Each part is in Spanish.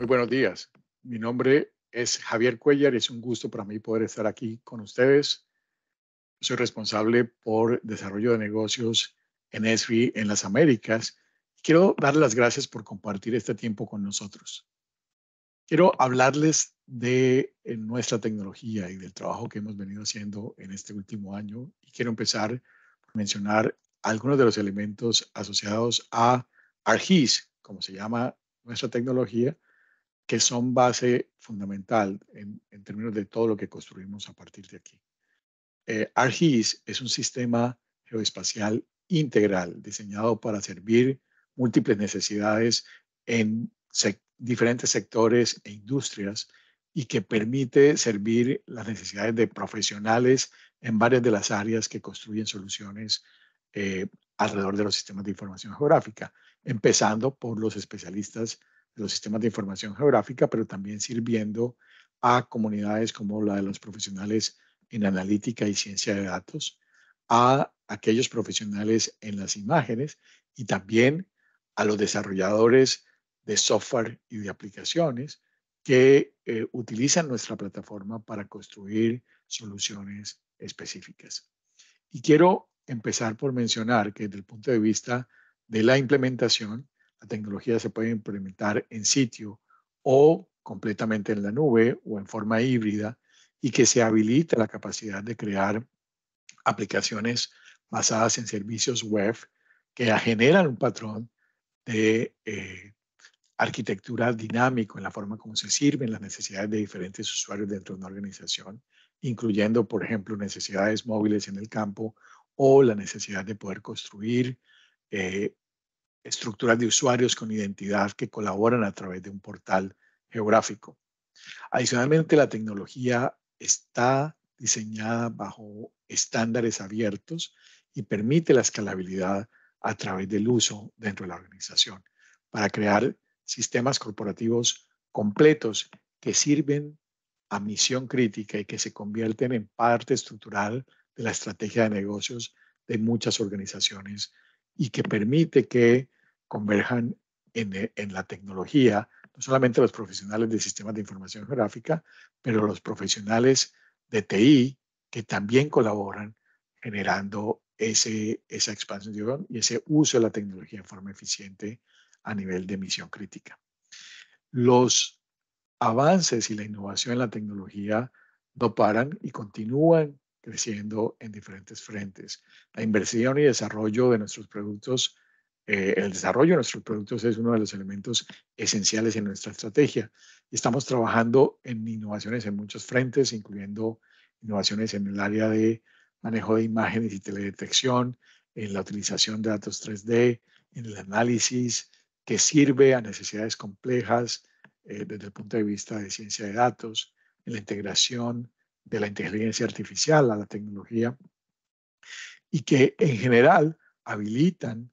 Muy buenos días. Mi nombre es Javier Cuellar y es un gusto para mí poder estar aquí con ustedes. Soy responsable por desarrollo de negocios en ESRI en las Américas. Quiero dar las gracias por compartir este tiempo con nosotros. Quiero hablarles de eh, nuestra tecnología y del trabajo que hemos venido haciendo en este último año y quiero empezar por mencionar algunos de los elementos asociados a ARGIS, como se llama nuestra tecnología, que son base fundamental en, términos de todo lo que construimos a partir de aquí. ARGIS eh, e es un sistema geoespacial integral diseñado para servir múltiples necesidades en diferentes sectores e industrias y que permite servir las necesidades de profesionales en varias de las áreas que construyen soluciones eh, alrededor de los sistemas de información geográfica, empezando por los especialistas los sistemas de información geográfica, pero también sirviendo a comunidades como la de los profesionales en analítica y ciencia de datos, a aquellos profesionales en las imágenes y también a los desarrolladores de software y de aplicaciones que eh, utilizan nuestra plataforma para construir soluciones específicas. Y quiero empezar por mencionar que desde el punto de vista de la implementación, la tecnología se puede implementar en sitio o completamente en la nube o en forma híbrida y que se habilita la capacidad de crear aplicaciones basadas en servicios web que generan un patrón de eh, arquitectura dinámico en la forma como se sirven las necesidades de diferentes usuarios dentro de una organización, incluyendo, por ejemplo, necesidades móviles en el campo o la necesidad de poder construir eh, estructuras de usuarios con identidad que colaboran a través de un portal geográfico. Adicionalmente, la tecnología está diseñada bajo estándares abiertos y permite la escalabilidad a través del uso dentro de la organización para crear sistemas corporativos completos que sirven a misión crítica y que se convierten en parte estructural de la estrategia de negocios de muchas organizaciones y que permite que converjan en, la tecnología, no solamente los profesionales de sistemas de información geográfica, pero los profesionales de TI que también colaboran generando esa expansión y ese uso de la tecnología en forma eficiente a nivel de misión crítica. Los avances y la innovación en la tecnología doparan y continúan creciendo en diferentes frentes. La inversión y desarrollo de nuestros productos, eh, el desarrollo de nuestros productos es uno de los elementos esenciales en nuestra estrategia. Y estamos trabajando en innovaciones en muchos frentes, incluyendo innovaciones en el área de manejo de imágenes y teledetección, en la utilización de datos 3D, en el análisis que sirve a necesidades complejas eh, desde el punto de vista de ciencia de datos, en la integración de la inteligencia artificial a la tecnología y que en general habilitan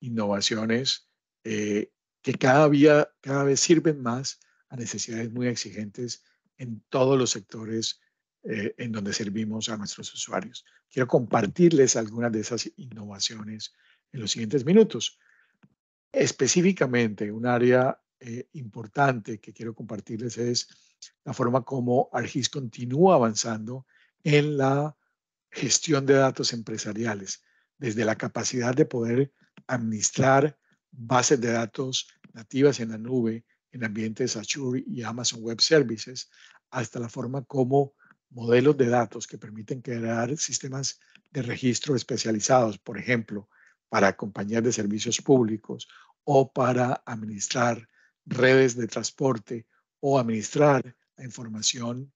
innovaciones eh, que cada, cada vez sirven más a necesidades muy exigentes en todos los sectores eh, en donde servimos a nuestros usuarios. Quiero compartirles algunas de esas innovaciones en los siguientes minutos. Específicamente, un área eh, importante que quiero compartirles es la forma como Argis continúa avanzando en la gestión de datos empresariales, desde la capacidad de poder administrar bases de datos nativas en la nube, en ambientes Azure y Amazon Web Services, hasta la forma como modelos de datos que permiten crear sistemas de registro especializados, por ejemplo, para compañías de servicios públicos o para administrar redes de transporte o administrar la información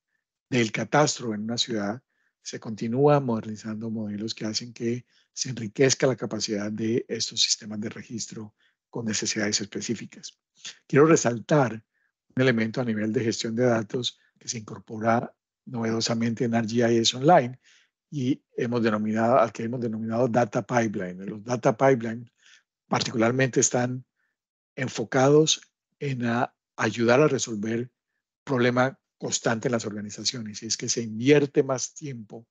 del catastro en una ciudad, se continúa modernizando modelos que hacen que se enriquezca la capacidad de estos sistemas de registro con necesidades específicas. Quiero resaltar un elemento a nivel de gestión de datos que se incorpora novedosamente en ArcGIS Online y hemos denominado, al que hemos denominado Data Pipeline. Los Data Pipeline particularmente están enfocados en ayudar a resolver problema constante en las organizaciones y es que se invierte más tiempo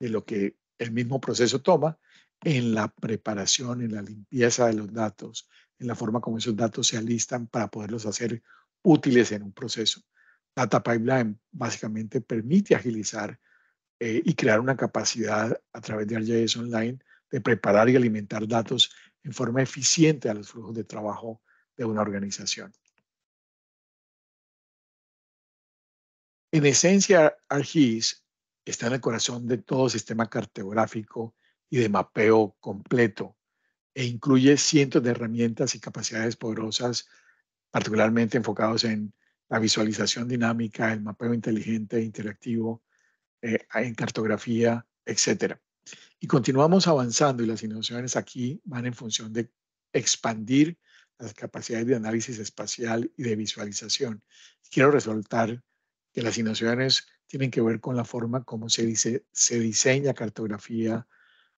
de lo que el mismo proceso toma en la preparación, en la limpieza de los datos, en la forma como esos datos se alistan para poderlos hacer útiles en un proceso. Data Pipeline básicamente permite agilizar eh, y crear una capacidad a través de ArcGIS Online de preparar y alimentar datos en forma eficiente a los flujos de trabajo de una organización. En esencia, ARGIS está en el corazón de todo sistema cartográfico y de mapeo completo e incluye cientos de herramientas y capacidades poderosas, particularmente enfocados en la visualización dinámica, el mapeo inteligente, e interactivo, eh, en cartografía, etc. Y continuamos avanzando y las innovaciones aquí van en función de expandir las capacidades de análisis espacial y de visualización. Quiero resaltar que las innovaciones tienen que ver con la forma como se, dice, se diseña cartografía,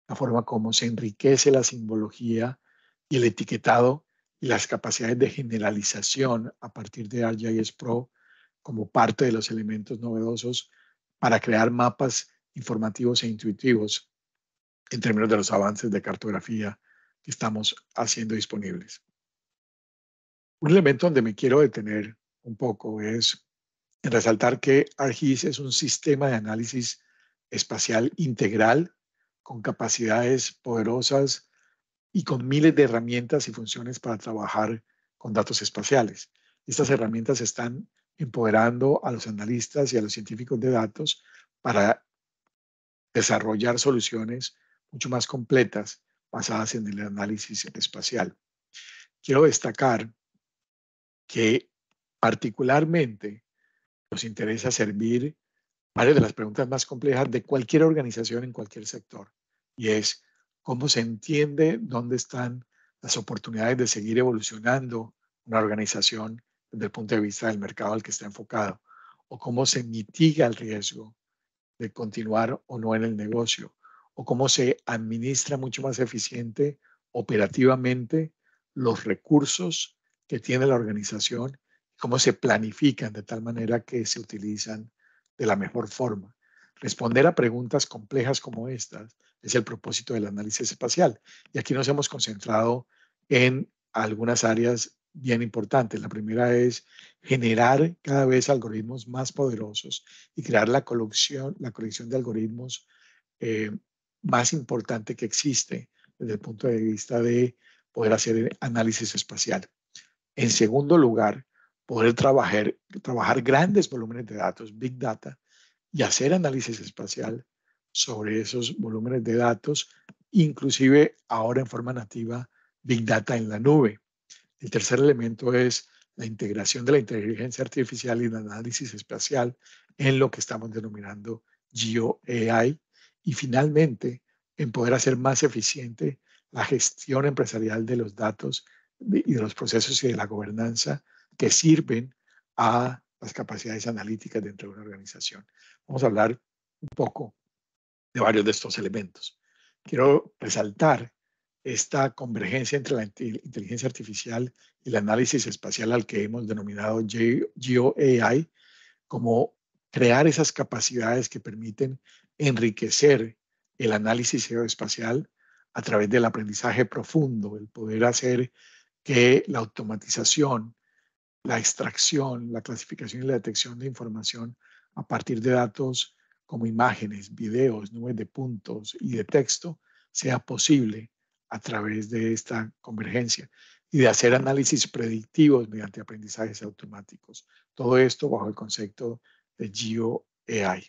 la forma como se enriquece la simbología y el etiquetado y las capacidades de generalización a partir de ArcGIS Pro como parte de los elementos novedosos para crear mapas informativos e intuitivos en términos de los avances de cartografía que estamos haciendo disponibles. Un elemento donde me quiero detener un poco es resaltar que ARGIS es un sistema de análisis espacial integral con capacidades poderosas y con miles de herramientas y funciones para trabajar con datos espaciales. Estas herramientas están empoderando a los analistas y a los científicos de datos para desarrollar soluciones mucho más completas basadas en el análisis espacial. Quiero destacar que particularmente nos interesa servir varias de las preguntas más complejas de cualquier organización en cualquier sector, y es cómo se entiende dónde están las oportunidades de seguir evolucionando una organización desde el punto de vista del mercado al que está enfocado, o cómo se mitiga el riesgo de continuar o no en el negocio, o cómo se administra mucho más eficiente operativamente los recursos que tiene la organización, cómo se planifican de tal manera que se utilizan de la mejor forma. Responder a preguntas complejas como estas es el propósito del análisis espacial. Y aquí nos hemos concentrado en algunas áreas bien importantes. La primera es generar cada vez algoritmos más poderosos y crear la colección, la colección de algoritmos eh, más importante que existe desde el punto de vista de poder hacer análisis espacial. En segundo lugar, poder trabajar, trabajar grandes volúmenes de datos, big data, y hacer análisis espacial sobre esos volúmenes de datos, inclusive ahora en forma nativa, big data en la nube. El tercer elemento es la integración de la inteligencia artificial y el análisis espacial en lo que estamos denominando AI. Y finalmente, en poder hacer más eficiente la gestión empresarial de los datos y de los procesos y de la gobernanza que sirven a las capacidades analíticas dentro de una organización. Vamos a hablar un poco de varios de estos elementos. Quiero resaltar esta convergencia entre la inteligencia artificial y el análisis espacial al que hemos denominado GeoAI, como crear esas capacidades que permiten enriquecer el análisis geoespacial a través del aprendizaje profundo, el poder hacer que la automatización, la extracción, la clasificación y la detección de información a partir de datos como imágenes, videos, nubes de puntos y de texto sea posible a través de esta convergencia y de hacer análisis predictivos mediante aprendizajes automáticos. Todo esto bajo el concepto de Geo-AI.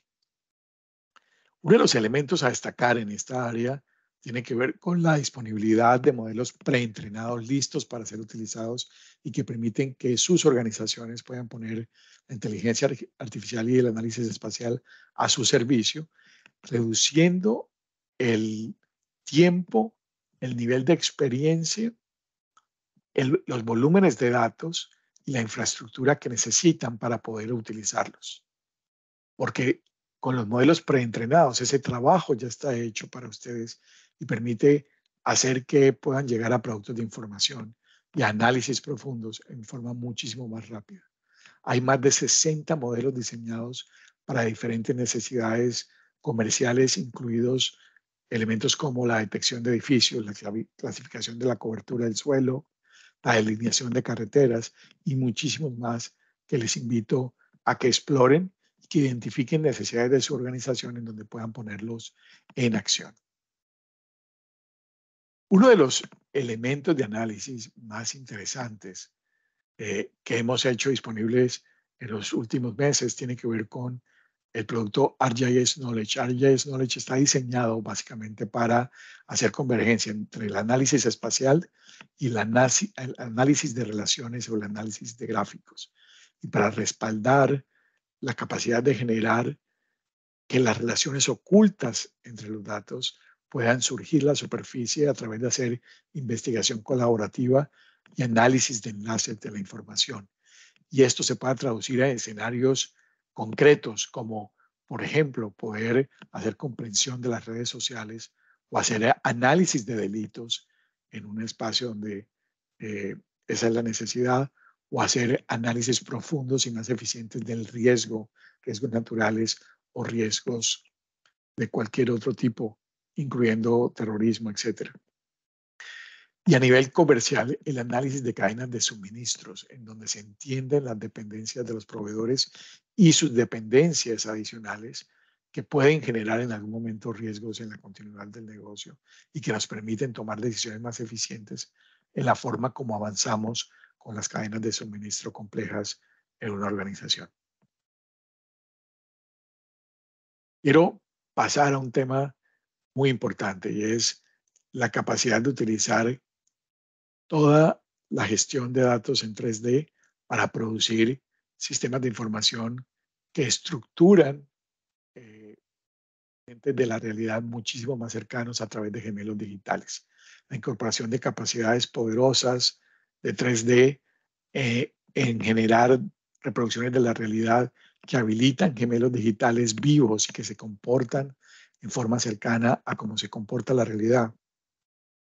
Uno de los elementos a destacar en esta área tiene que ver con la disponibilidad de modelos preentrenados listos para ser utilizados y que permiten que sus organizaciones puedan poner la inteligencia artificial y el análisis espacial a su servicio, reduciendo el tiempo, el nivel de experiencia, los volúmenes de datos y la infraestructura que necesitan para poder utilizarlos. Porque con los modelos preentrenados, ese trabajo ya está hecho para ustedes y permite hacer que puedan llegar a productos de información y análisis profundos en forma muchísimo más rápida. Hay más de 60 modelos diseñados para diferentes necesidades comerciales, incluidos elementos como la detección de edificios, la clasificación de la cobertura del suelo, la delineación de carreteras y muchísimos más que les invito a que exploren y que identifiquen necesidades de su organización en donde puedan ponerlos en acción. Uno de los elementos de análisis más interesantes eh, que hemos hecho disponibles en los últimos meses tiene que ver con el producto RGIS Knowledge. RGIS Knowledge está diseñado básicamente para hacer convergencia entre el análisis espacial y el análisis de relaciones o el análisis de gráficos y para respaldar la capacidad de generar que las relaciones ocultas entre los datos puedan surgir la superficie a través de hacer investigación colaborativa y análisis de enlaces de la información. Y esto se puede traducir a escenarios concretos como, por ejemplo, poder hacer comprensión de las redes sociales o hacer análisis de delitos en un espacio donde eh, esa es la necesidad, o hacer análisis profundos y más eficientes del riesgo, riesgos naturales o riesgos de cualquier otro tipo incluyendo terrorismo, etcétera. Y a nivel comercial, el análisis de cadenas de suministros, en donde se entienden las dependencias de los proveedores y sus dependencias adicionales que pueden generar en algún momento riesgos en la continuidad del negocio y que nos permiten tomar decisiones más eficientes en la forma como avanzamos con las cadenas de suministro complejas en una organización. Quiero pasar a un tema muy importante y es la capacidad de utilizar toda la gestión de datos en 3D para producir sistemas de información que estructuran eh, de la realidad muchísimo más cercanos a través de gemelos digitales. La incorporación de capacidades poderosas de 3D eh, en generar reproducciones de la realidad que habilitan gemelos digitales vivos y que se comportan en forma cercana a cómo se comporta la realidad.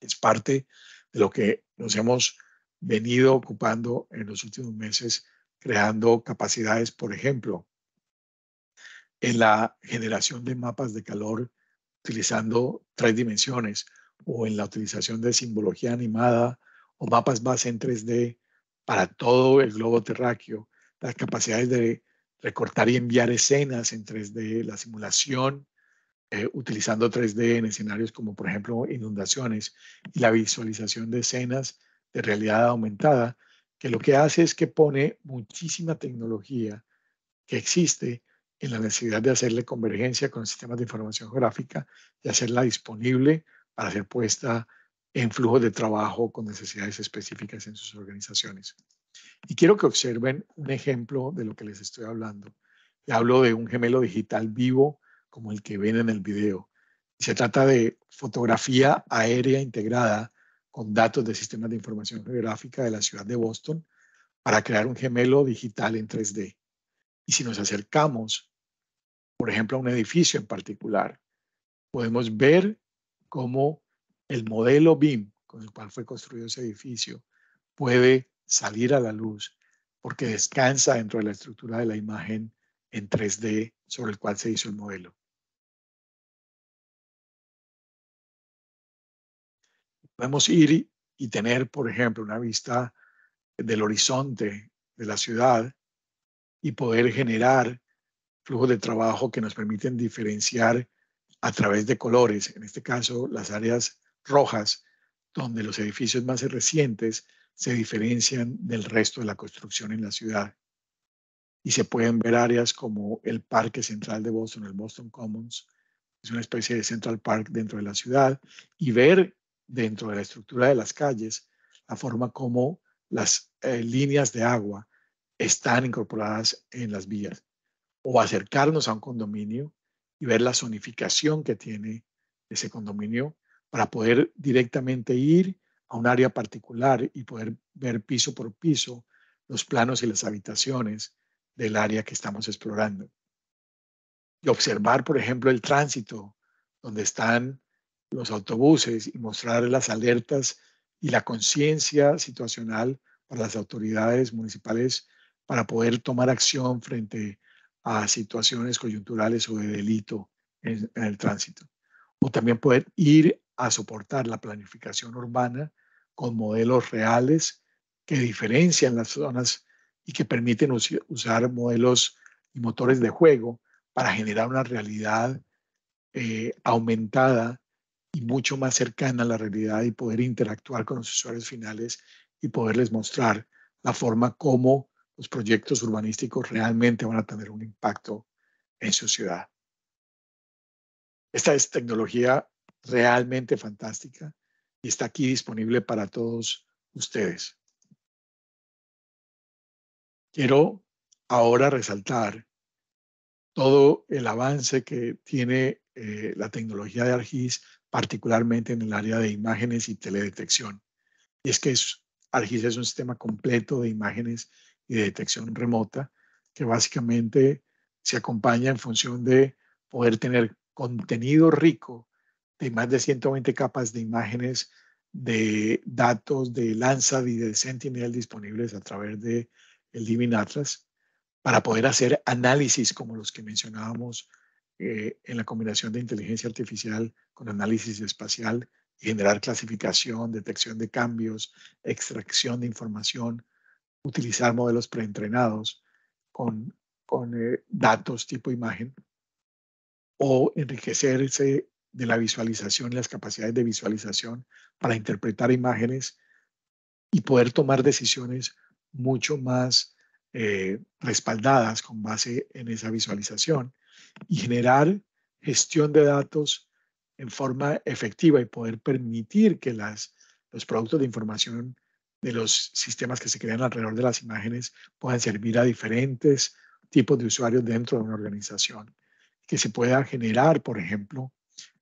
Es parte de lo que nos hemos venido ocupando en los últimos meses, creando capacidades, por ejemplo, en la generación de mapas de calor utilizando tres dimensiones o en la utilización de simbología animada o mapas base en 3D para todo el globo terráqueo, las capacidades de recortar y enviar escenas en 3D, la simulación eh, utilizando 3D en escenarios como por ejemplo inundaciones y la visualización de escenas de realidad aumentada, que lo que hace es que pone muchísima tecnología que existe en la necesidad de hacerle convergencia con sistemas de información gráfica y hacerla disponible para ser puesta en flujos de trabajo con necesidades específicas en sus organizaciones. Y quiero que observen un ejemplo de lo que les estoy hablando. hablo de un gemelo digital vivo como el que ven en el video. Se trata de fotografía aérea integrada con datos de sistemas de información geográfica de la ciudad de Boston para crear un gemelo digital en 3D. Y si nos acercamos, por ejemplo, a un edificio en particular, podemos ver cómo el modelo BIM, con el cual fue construido ese edificio, puede salir a la luz porque descansa dentro de la estructura de la imagen en 3D sobre el cual se hizo el modelo. Podemos ir y tener, por ejemplo, una vista del horizonte de la ciudad y poder generar flujos de trabajo que nos permiten diferenciar a través de colores, en este caso las áreas rojas, donde los edificios más recientes se diferencian del resto de la construcción en la ciudad. Y se pueden ver áreas como el Parque Central de Boston, el Boston Commons, es una especie de Central Park dentro de la ciudad, y ver dentro de la estructura de las calles, la forma como las eh, líneas de agua están incorporadas en las vías, o acercarnos a un condominio y ver la zonificación que tiene ese condominio para poder directamente ir a un área particular y poder ver piso por piso los planos y las habitaciones del área que estamos explorando. Y observar, por ejemplo, el tránsito, donde están los autobuses y mostrar las alertas y la conciencia situacional para las autoridades municipales para poder tomar acción frente a situaciones coyunturales o de delito en, el tránsito. O también poder ir a soportar la planificación urbana con modelos reales que diferencian las zonas y que permiten usar modelos y motores de juego para generar una realidad eh, aumentada y mucho más cercana a la realidad y poder interactuar con los usuarios finales y poderles mostrar la forma como los proyectos urbanísticos realmente van a tener un impacto en su ciudad. Esta es tecnología realmente fantástica y está aquí disponible para todos ustedes. Quiero ahora resaltar todo el avance que tiene eh, la tecnología de ARGIS particularmente en el área de imágenes y teledetección. Y es que ARGIS es un sistema completo de imágenes y de detección remota que básicamente se acompaña en función de poder tener contenido rico de más de 120 capas de imágenes, de datos de Landsat y de Sentinel disponibles a través de el Divin Atlas para poder hacer análisis como los que mencionábamos eh, en la combinación de inteligencia artificial con análisis espacial generar clasificación, detección de cambios, extracción de información, utilizar modelos preentrenados con, con eh, datos tipo imagen o enriquecerse de la visualización y las capacidades de visualización para interpretar imágenes y poder tomar decisiones mucho más eh, respaldadas con base en esa visualización y generar gestión de datos en forma efectiva y poder permitir que las, los productos de información de los sistemas que se crean alrededor de las imágenes puedan servir a diferentes tipos de usuarios dentro de una organización. Que se pueda generar, por ejemplo,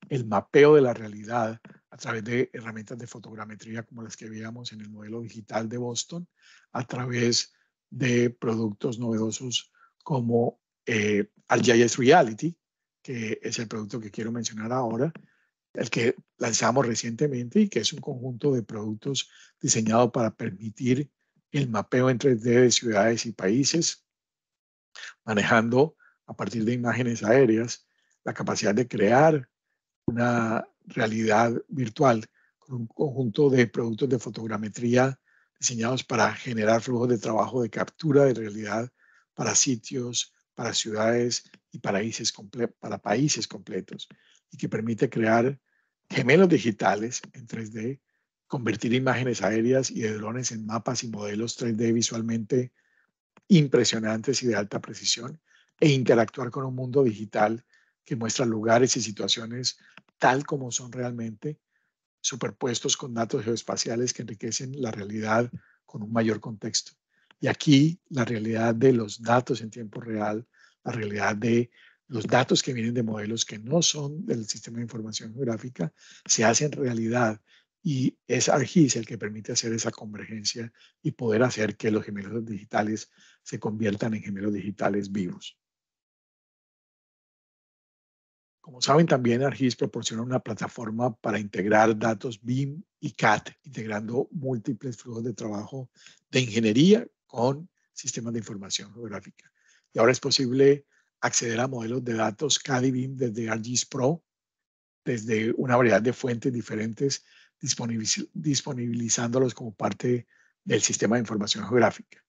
el mapeo de la realidad a través de herramientas de fotogrametría como las que veíamos en el modelo digital de Boston, a través de productos novedosos como eh, al JS Reality, que es el producto que quiero mencionar ahora, el que lanzamos recientemente y que es un conjunto de productos diseñados para permitir el mapeo en 3D de ciudades y países, manejando a partir de imágenes aéreas la capacidad de crear una realidad virtual con un conjunto de productos de fotogrametría diseñados para generar flujos de trabajo de captura de realidad para sitios, para ciudades y para países completos y que permite crear gemelos digitales en 3D, convertir imágenes aéreas y de drones en mapas y modelos 3D visualmente impresionantes y de alta precisión e interactuar con un mundo digital que muestra lugares y situaciones tal como son realmente, superpuestos con datos geoespaciales que enriquecen la realidad con un mayor contexto. Y aquí la realidad de los datos en tiempo real, la realidad de los datos que vienen de modelos que no son del sistema de información geográfica, se hace en realidad y es ARGIS el que permite hacer esa convergencia y poder hacer que los gemelos digitales se conviertan en gemelos digitales vivos. Como saben, también ARGIS proporciona una plataforma para integrar datos BIM y CAT, integrando múltiples flujos de trabajo de ingeniería con sistemas de información geográfica. Y ahora es posible acceder a modelos de datos CAD BIM desde ArcGIS Pro, desde una variedad de fuentes diferentes, disponibilizándolos como parte del sistema de información geográfica.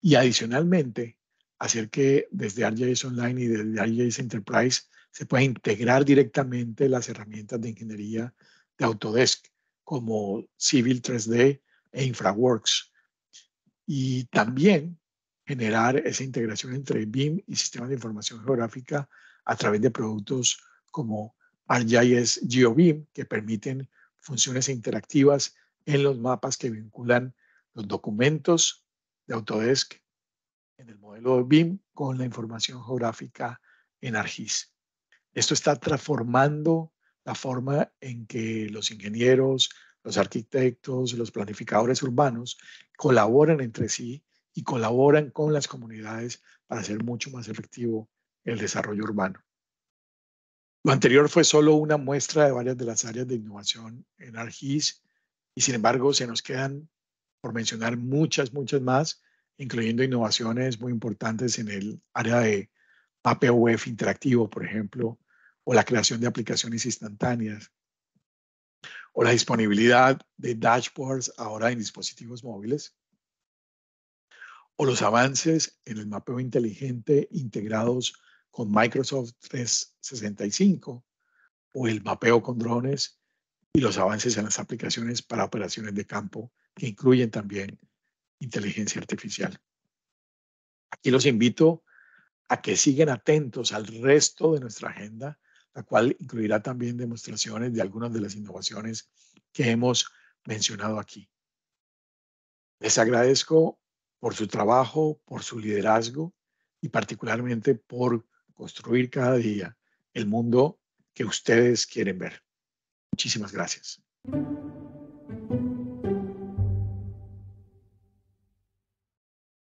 Y adicionalmente, hacer que desde ArcGIS Online y desde ArcGIS Enterprise se pueda integrar directamente las herramientas de ingeniería de Autodesk, como Civil 3D e InfraWorks, y también generar esa integración entre BIM y sistemas de información geográfica a través de productos como ArcGIS GeoBIM, que permiten funciones interactivas en los mapas que vinculan los documentos de Autodesk en el modelo BIM con la información geográfica en ArcGIS. Esto está transformando la forma en que los ingenieros, los arquitectos, los planificadores urbanos colaboran entre sí y colaboran con las comunidades para hacer mucho más efectivo el desarrollo urbano. Lo anterior fue solo una muestra de varias de las áreas de innovación en ARGIS y sin embargo se nos quedan por mencionar muchas, muchas más, incluyendo innovaciones muy importantes en el área de mapeo interactivo, por ejemplo, o la creación de aplicaciones instantáneas, o la disponibilidad de dashboards ahora en dispositivos móviles, o los avances en el mapeo inteligente integrados con Microsoft 365, o el mapeo con drones y los avances en las aplicaciones para operaciones de campo que incluyen también inteligencia artificial. Aquí los invito a que sigan atentos al resto de nuestra agenda la cual incluirá también demostraciones de algunas de las innovaciones que hemos mencionado aquí. Les agradezco por su trabajo, por su liderazgo y particularmente por construir cada día el mundo que ustedes quieren ver. Muchísimas gracias.